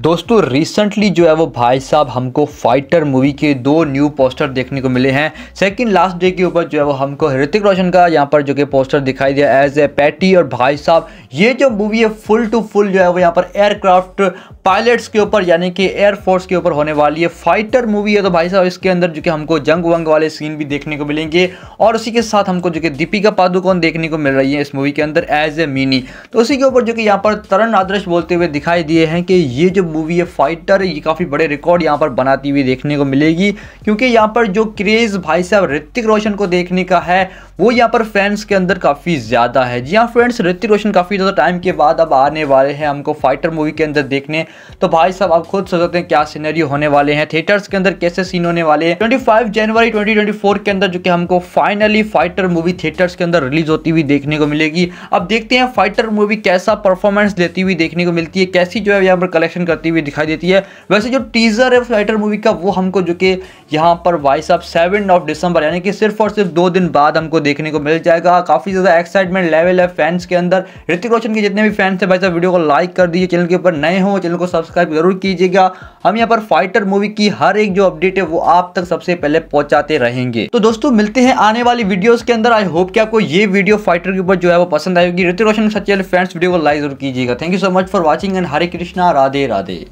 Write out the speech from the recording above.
दोस्तों रिसेंटली जो है वो भाई साहब हमको फाइटर मूवी के दो न्यू पोस्टर देखने को मिले हैं सेकंड लास्ट डे के ऊपर जो है वो हमको ऋतिक रोशन का यहाँ पर जो कि पोस्टर दिखाई दिया एज ए पैटी और भाई साहब ये जो मूवी है फुल टू फुल जो है वो यहाँ पर एयरक्राफ्ट पायलट्स के ऊपर यानी कि एयरफोर्स के ऊपर होने वाली है फाइटर मूवी है तो भाई साहब इसके अंदर जो कि हमको जंग वंग वाले सीन भी देखने को मिलेंगे और उसी के साथ हमको जो कि दीपिका पादुकोण देखने को मिल रही है इस मूवी के अंदर एज ए मिनी तो उसी के ऊपर जो कि यहाँ पर तरण आदर्श बोलते हुए दिखाई दिए हैं कि ये जो मूवी है फाइटर ये काफ़ी बड़े रिकॉर्ड यहाँ पर बनाती हुई देखने को मिलेगी क्योंकि यहाँ पर जो क्रेज़ भाई साहब ऋतिक रोशन को देखने का है वो यहाँ पर फैंस के अंदर काफ़ी ज़्यादा है जी हाँ फ्रेंड्स ऋतिक रोशन काफ़ी ज़्यादा टाइम के बाद अब आने वाले हैं हमको फाइटर मूवी के अंदर देखने तो भाई साहब आप खुद सोच सकते हैं क्या सीनरी होने वाले हैं थिएटर्स के अंदर कैसे सीन होने वाले हैं ट्वेंटी जनवरी ट्वेंटी के अंदर जो कि हमको फाइनली फाइटर मूवी थिएटर्स के अंदर रिलीज होती हुई देखने को मिलेगी अब देखते हैं फाइटर मूवी कैसा परफॉर्मेंस देती हुई देखने को मिलती है कैसी जो है यहाँ पर कलेक्शन करती हुई दिखाई देती है वैसे जो टीजर है फाइटर मूवी का वो हमको जो कि यहाँ पर भाई साहब सेवन ऑफ दिसंबर यानी कि सिर्फ और सिर्फ दो दिन बाद हमको देखने को मिल जाएगा काफ़ी ज़्यादा एक्साइटमेंट लेवल है फैंस के अंदर ऋतिक रोशन के जितने भी फैंस है भाई साहब वीडियो को लाइक कर दीजिए चैनल के ऊपर नए हो चैनल को सब्सक्राइब जरूर कीजिएगा हम यहाँ पर फाइटर मूवी की हर एक जो अपडेट है वो आप तक सबसे पहले पहुंचाते रहेंगे तो दोस्तों मिलते हैं आने वाली वीडियोस के अंदर आई होप कि आपको ये वीडियो फाइटर के ऊपर जो है वो पसंद आएगी ऋतिक रोशन सचियल फैंस वीडियो को लाइक जरूर कीजिएगा thank you so much for watching and Hare Krishna Radhe Radhe